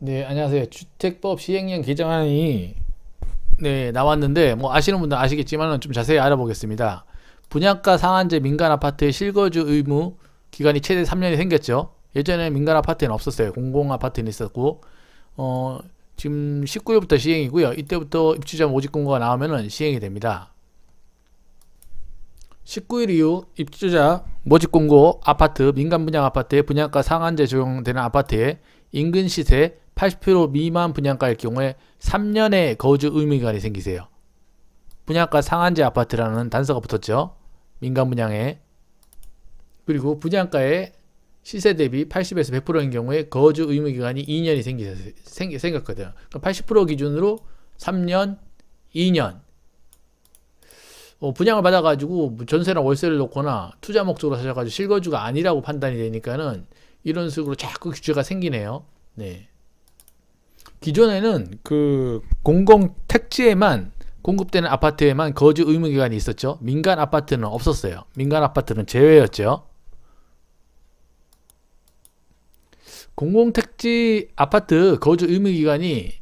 네, 안녕하세요. 주택법 시행령 개정안이 네, 나왔는데 뭐 아시는 분들 아시겠지만 좀 자세히 알아보겠습니다. 분양가 상한제 민간 아파트의 실거주 의무 기간이 최대 3년이 생겼죠. 예전에 민간 아파트는 없었어요. 공공 아파트는 있었고 어, 지금 19일부터 시행이고요. 이때부터 입주자 모집 공고가 나오면은 시행이 됩니다. 19일 이후 입주자 모집 공고 아파트 민간 분양 아파트의 분양가 상한제 적용되는 아파트에 인근 시세 80% 미만 분양가일 경우에 3년의 거주 의무기간이 생기세요. 분양가 상한제 아파트라는 단서가 붙었죠. 민간 분양에 그리고 분양가의 시세 대비 80에서 100%인 경우에 거주 의무 기간이 2년이 생기, 생 생겼거든요. 80% 기준으로 3년, 2년. 어, 분양을 받아가지고 뭐 전세나 월세를 놓거나 투자 목적으로 사셔가지고 실거주가 아니라고 판단이 되니까는 이런 식으로 자꾸 규제가 생기네요. 네. 기존에는 그 공공 택지에만 공급되는 아파트에만 거주 의무 기간이 있었죠. 민간 아파트는 없었어요. 민간 아파트는 제외였죠. 공공 택지 아파트 거주 의무 기간이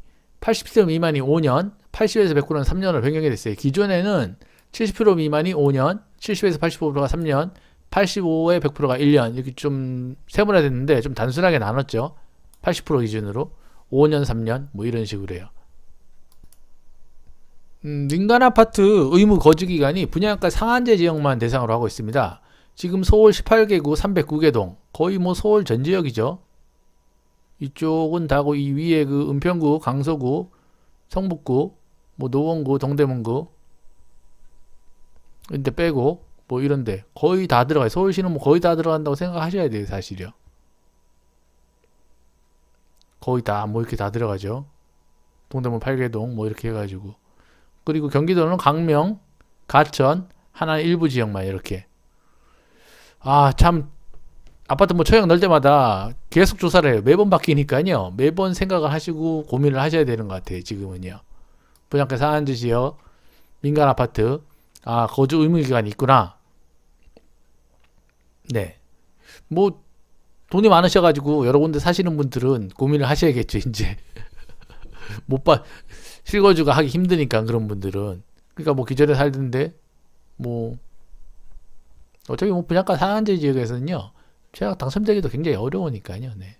80%세 미만이 5년, 80에서 100%는 3년을 변경이 됐어요. 기존에는 70% 미만이 5년, 70에서 85%가 3년, 85에 100%가 1년 이렇게 좀 세분화됐는데 좀 단순하게 나눴죠. 80% 기준으로. 5년, 3년 뭐 이런 식으로 해요. 음, 민간 아파트 의무 거주 기간이 분양가 상한제 지역만 대상으로 하고 있습니다. 지금 서울 18개구 309개 동 거의 뭐 서울 전 지역이죠. 이쪽은 다고 이 위에 그 은평구, 강서구, 성북구, 뭐 노원구, 동대문구 근데 빼고 뭐 이런데 거의 다 들어가요. 서울시는 뭐 거의 다 들어간다고 생각하셔야 돼요, 사실이요. 거의 다 뭐 이렇게 다 들어가죠. 동대문 팔개동 뭐 이렇게 해가지고 그리고 경기도는 강명, 가천, 하나 일부 지역만 이렇게 아 참 아파트 뭐 처형 넣을 때마다 계속 조사를 해요. 매번 바뀌니까요. 매번 생각을 하시고 고민을 하셔야 되는 것 같아요. 지금은요. 분양가 상한제 지역 민간 아파트 아 거주 의무 기간이 있구나. 네. 뭐 돈이 많으셔가지고 여러 군데 사시는 분들은 고민을 하셔야겠죠 이제 못봐 실거주가 하기 힘드니까 그런 분들은 그러니까 뭐 기존에 살던데 뭐 어차피 뭐 분양가 상한제 지역에서는요 제가 당첨되기도 굉장히 어려우니까요 네.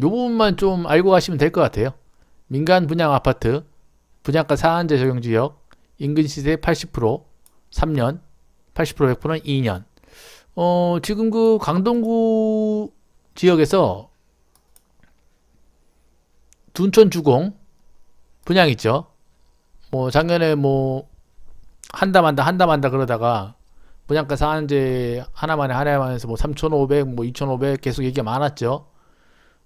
요 부분만 좀 알고 가시면 될 것 같아요 민간 분양 아파트 분양가 상한제 적용 지역 인근 시세 80% 3년 80% 100%는 2년 어, 지금 그 강동구 지역에서 둔촌 주공 분양 있죠. 뭐 작년에 뭐 한다 만다 한다 만다 그러다가 분양가 상한제 하나만에 하나만 해서 뭐 3,500, 뭐 2,500 계속 얘기가 많았죠.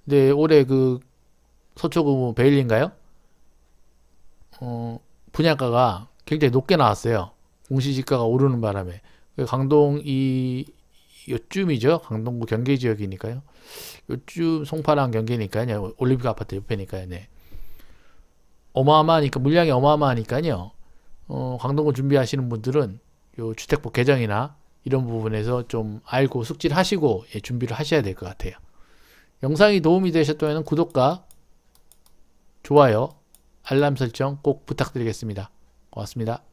근데 올해 그 서초구 뭐베일인가요 어, 분양가가 굉장히 높게 나왔어요. 공시지가가 오르는 바람에. 그 강동이 요쯤이죠. 강동구 경계 지역이니까요. 요쯤 송파랑 경계니까요. 올림픽 아파트 옆에니까요. 네. 어마어마하니까 물량이 어마어마하니까요. 어, 강동구 준비하시는 분들은 요 주택법 개정이나 이런 부분에서 좀 알고 숙지를 하시고 예, 준비를 하셔야 될 것 같아요. 영상이 도움이 되셨다면 구독과 좋아요, 알람 설정 꼭 부탁드리겠습니다. 고맙습니다.